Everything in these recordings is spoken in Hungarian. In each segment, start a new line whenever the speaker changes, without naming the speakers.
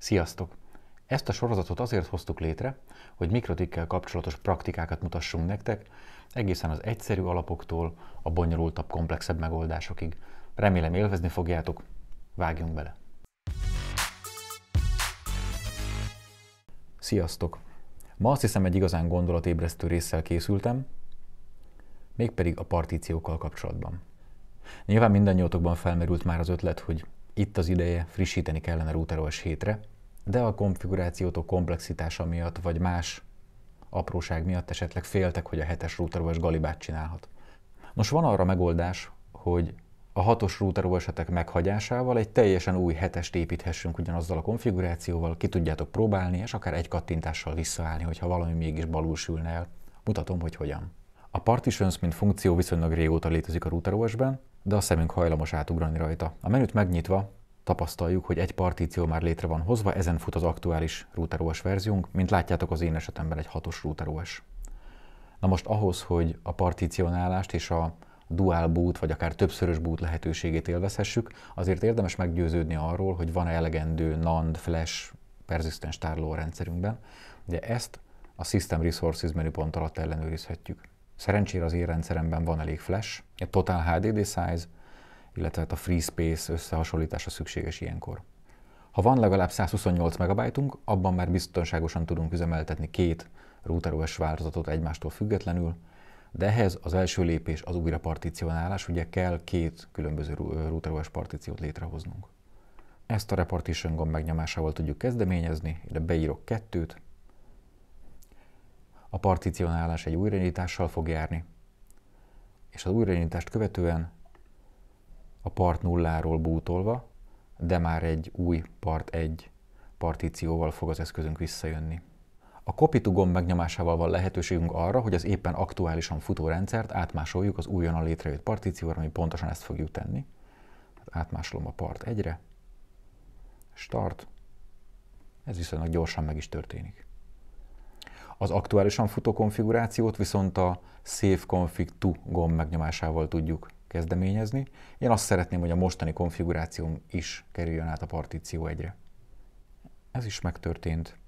Sziasztok! Ezt a sorozatot azért hoztuk létre, hogy mikrotikkel kapcsolatos praktikákat mutassunk nektek, egészen az egyszerű alapoktól a bonyolultabb, komplexebb megoldásokig. Remélem élvezni fogjátok, vágjunk bele! Sziasztok! Ma azt hiszem egy igazán gondolatébresztő résszel készültem, mégpedig a partíciókkal kapcsolatban. Nyilván mindannyiótokban felmerült már az ötlet, hogy itt az ideje, frissíteni kellene router OS 7-re, de a konfigurációtok komplexitása miatt, vagy más apróság miatt esetleg féltek, hogy a 7-es router galibát csinálhat. Nos, van arra megoldás, hogy a hatos router esetek meghagyásával egy teljesen új 7-est építhessünk ugyanazzal a konfigurációval, ki tudjátok próbálni, és akár egy kattintással visszaállni, hogyha valami mégis balul sülne el. Mutatom, hogy hogyan. A partitions, mint funkció viszonylag régóta létezik a router ben de a szemünk hajlamos átugrani rajta. A menüt megnyitva tapasztaljuk, hogy egy partíció már létre van hozva, ezen fut az aktuális RouterOS verziónk, mint látjátok az én esetemben egy hatos RouterOS. Na most ahhoz, hogy a particionálást és a dual boot, vagy akár többszörös boot lehetőségét élvezhessük, azért érdemes meggyőződni arról, hogy van-e elegendő NAND, flash, persistence tárló rendszerünkben. Ugye ezt a System Resources menüpont alatt ellenőrizhetjük. Szerencsére az én rendszeremben van elég flash, a Total HDD size, illetve hát a free space összehasonlítása szükséges ilyenkor. Ha van legalább 128 megabajtunk, abban már biztonságosan tudunk üzemeltetni két RouterOS változatot egymástól függetlenül, de ehhez az első lépés az újra particionálás, ugye kell két különböző RouterOS partíciót létrehoznunk. Ezt a repartition gomb megnyomásával tudjuk kezdeményezni, ide beírok kettőt, a particionálás egy újraindítással fog járni, és az újraindítást követően a part nulláról bútolva, de már egy új part egy partícióval fog az eszközünk visszajönni. A copy to gomb megnyomásával van lehetőségünk arra, hogy az éppen aktuálisan futó rendszert átmásoljuk az újonnan létrejött partícióra, ami pontosan ezt fogjuk tenni. Hát átmásolom a part egyre, start, ez viszonylag gyorsan meg is történik. Az aktuálisan futó konfigurációt viszont a Save Config to gomb megnyomásával tudjuk kezdeményezni. Én azt szeretném, hogy a mostani konfigurációm is kerüljön át a partíció egyre. Ez is megtörtént.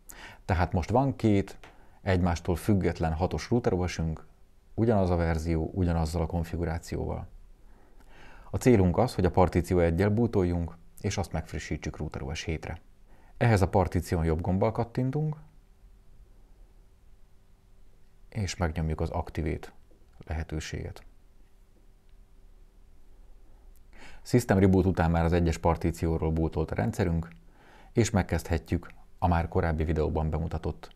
Tehát most van két egymástól független hatos routerosünk, ugyanaz a verzió, ugyanazzal a konfigurációval. A célunk az, hogy a partíció egyel bútoljunk, és azt megfrissítsük routeros 7-re. Ehhez a partíción jobb gombbal kattintunk, és megnyomjuk az Activate lehetőséget. System Reboot után már az egyes partícióról bootolt a rendszerünk, és megkezdhetjük a már korábbi videóban bemutatott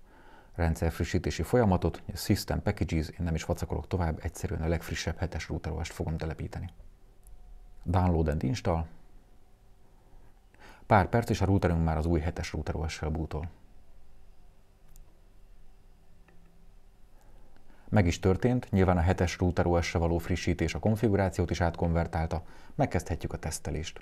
rendszerfrissítési folyamatot, a System Packages, én nem is vacakolok tovább, egyszerűen a legfrissebb hetes routerolást fogom telepíteni. Download and install. Pár perc, és a routerünk már az új hetes routerolvassal bootol. Meg is történt, nyilván a 7-es router OS-re való frissítés a konfigurációt is átkonvertálta, megkezdhetjük a tesztelést.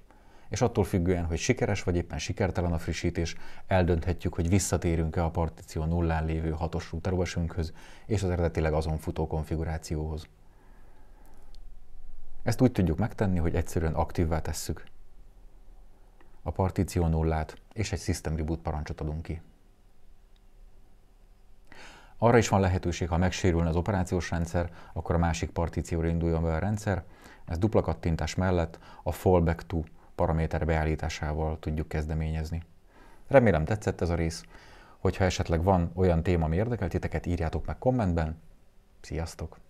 És attól függően, hogy sikeres vagy éppen sikertelen a frissítés, eldönthetjük, hogy visszatérünk-e a partíció nullán lévő 6-os router OS-ünkhöz és az eredetileg azon futó konfigurációhoz. Ezt úgy tudjuk megtenni, hogy egyszerűen aktívvá tesszük a partíció nullát, és egy system reboot parancsot adunk ki. Arra is van lehetőség, ha megsérülne az operációs rendszer, akkor a másik partícióra induljon be a rendszer. Ez dupla kattintás mellett a fallback to paraméter beállításával tudjuk kezdeményezni. Remélem tetszett ez a rész. Hogyha esetleg van olyan téma, ami érdekel titeket, írjátok meg kommentben. Sziasztok!